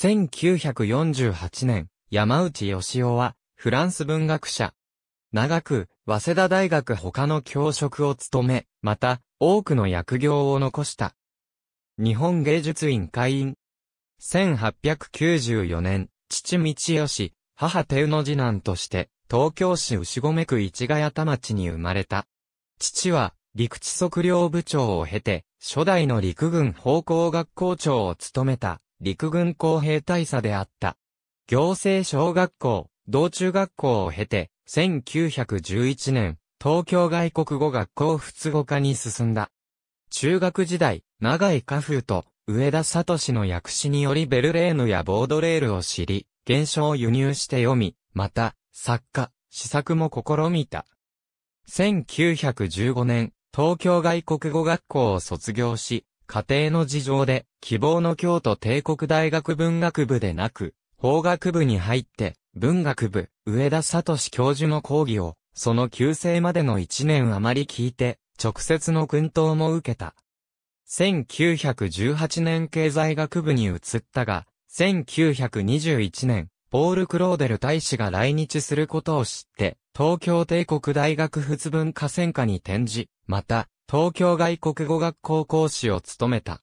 1948年、山内義夫は、フランス文学者。長く、早稲田大学他の教職を務め、また、多くの役業を残した。日本芸術院会員。1894年、父道義、母手の次男として、東京市牛込区市ヶ谷田町に生まれた。父は、陸地測量部長を経て、初代の陸軍方向学校長を務めた、陸軍工兵大佐であった。行政小学校、道中学校を経て、1911年、東京外国語学校仏語科に進んだ。中学時代、長井家風と上田聡の訳詞によりベルレーヌやボードレールを知り、現象を輸入して読み、また、作家、試作も試みた。1915年、東京外国語学校を卒業し、家庭の事情で、希望の京都帝国大学文学部でなく、法学部に入って、文学部、上田聡教授の講義を、その旧制までの1年余り聞いて、直接の訓導も受けた。1918年経済学部に移ったが、1921年、ポール・クローデル大使が来日することを知って、東京帝国大学仏文化専科に転じ、また、東京外国語学校講師を務めた。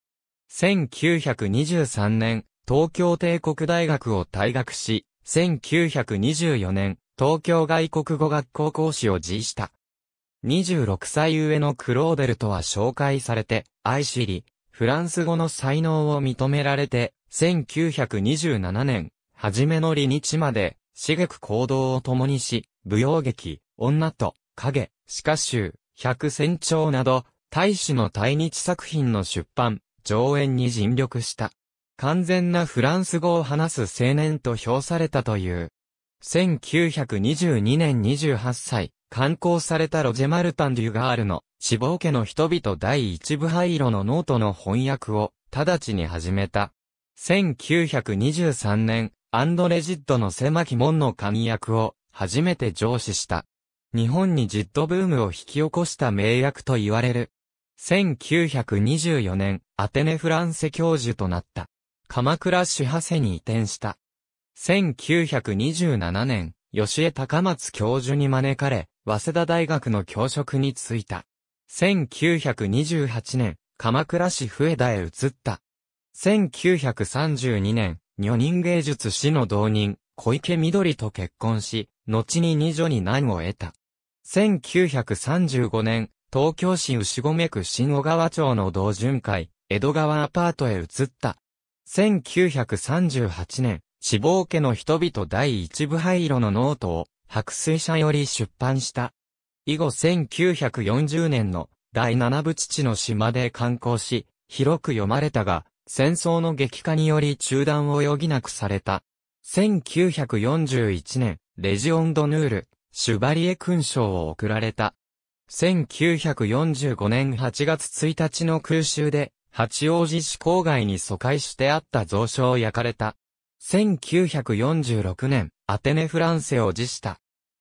1923年、東京帝国大学を退学し、1924年、東京外国語学校講師を辞した。26歳上のクローデルとは紹介されて、愛知り、フランス語の才能を認められて、1927年、初めの離日まで、刺激行動を共にし、舞踊劇、女と、影、歯科百戦長など、大使の対日作品の出版、上演に尽力した。完全なフランス語を話す青年と評されたという。1922年28歳、刊行されたロジェ・マルタン・デュガールの死亡家の人々第一部灰色のノートの翻訳を直ちに始めた。1923年、アンドレ・ジッドの狭き門の簡役を初めて上司した。日本にジットブームを引き起こした名役と言われる。1924年、アテネフランセ教授となった。鎌倉市派生に移転した。1927年、吉江高松教授に招かれ、早稲田大学の教職に就いた。1928年、鎌倉市笛田へ移った。1932年、女人芸術師の同人、小池緑と結婚し、後に二女に難を得た。1935年、東京市牛込区新小川町の同巡会、江戸川アパートへ移った。1938年、志望家の人々第一部灰色のノートを、白水社より出版した。以後1940年の第七部父の島で刊行し、広く読まれたが、戦争の激化により中断を余儀なくされた。1941年、レジオンドヌール、シュバリエ勲章を贈られた。1945年8月1日の空襲で、八王子市郊外に疎開してあった蔵書を焼かれた。1946年、アテネフランセを辞した。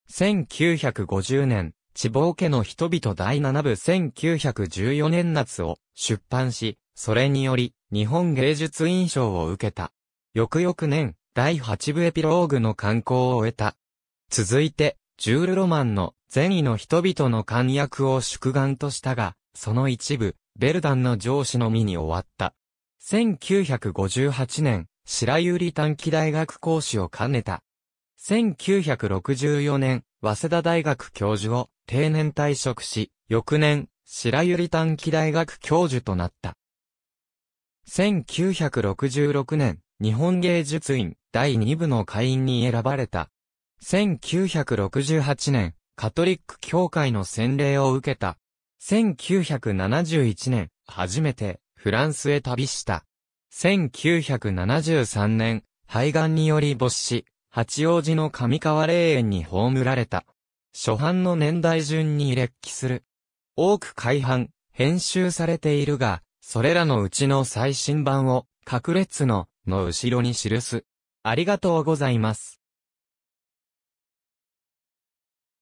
1950年、地方家の人々第7部1914年夏を出版し、それにより、日本芸術印象を受けた。翌々年、第8部エピローグの刊行を終えた。続いて、ジュール・ロマンの善意の人々の簡約を祝願としたが、その一部、ベルダンの上司のみに終わった。1958年、白百合短期大学講師を兼ねた。1964年、早稲田大学教授を定年退職し、翌年、白百合短期大学教授となった。1966年、日本芸術院第2部の会員に選ばれた。1968年、カトリック教会の洗礼を受けた。1971年、初めてフランスへ旅した。1973年、肺がんにより没死、八王子の上川霊園に葬られた。初版の年代順に列記する。多く改版、編集されているが、それらのうちの最新版を、れ列の、の後ろに記す。ありがとうございます。